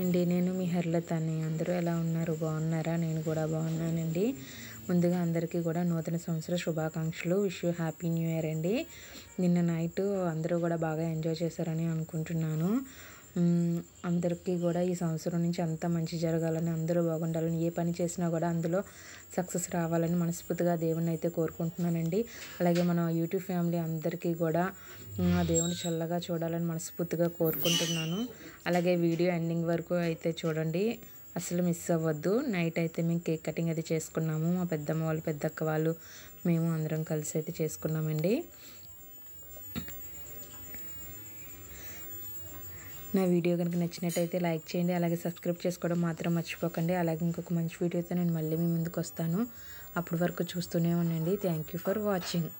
అండి నేను మీ హర్లతాన్ని అందరూ ఎలా ఉన్నారు బాగున్నారా నేను కూడా బాగున్నానండి ముందుగా అందరికీ కూడా నూతన సంవత్సర శుభాకాంక్షలు wish you happy new year అండి నిన్న నైట్ అందరూ కూడా బాగా ఎంజాయ్ చేశారని అనుకుంటున్నాను అందరికీ కూడా ఈ సంవత్సరం నుంచి అంతా మంచి జరగాలని అందరూ బాగుండాలని ఏ పని చేసినా కూడా అందులో సక్సెస్ రావాలని మనస్ఫూర్తిగా దేవుని అయితే కోరుకుంటున్నానండి అలాగే మన యూట్యూబ్ ఫ్యామిలీ అందరికీ కూడా ఆ దేవుని చల్లగా చూడాలని మనస్ఫూర్తిగా కోరుకుంటున్నాను అలాగే వీడియో ఎండింగ్ వరకు అయితే చూడండి అసలు మిస్ అవ్వద్దు నైట్ అయితే మేము కేక్ కటింగ్ అది చేసుకున్నాము మా పెద్దమ్మ వాళ్ళు పెద్దక్క వాళ్ళు మేము అందరం కలిసి అయితే చేసుకున్నామండి నా వీడియో కనుక నచ్చినట్టయితే లైక్ చేయండి అలాగే సబ్స్క్రైబ్ చేసుకోవడం మాత్రం మర్చిపోకండి అలాగే ఇంకొక మంచి వీడియోతో నేను మళ్ళీ మీ ముందుకు వస్తాను అప్పటి వరకు చూస్తూనే ఉండండి థ్యాంక్ ఫర్ వాచింగ్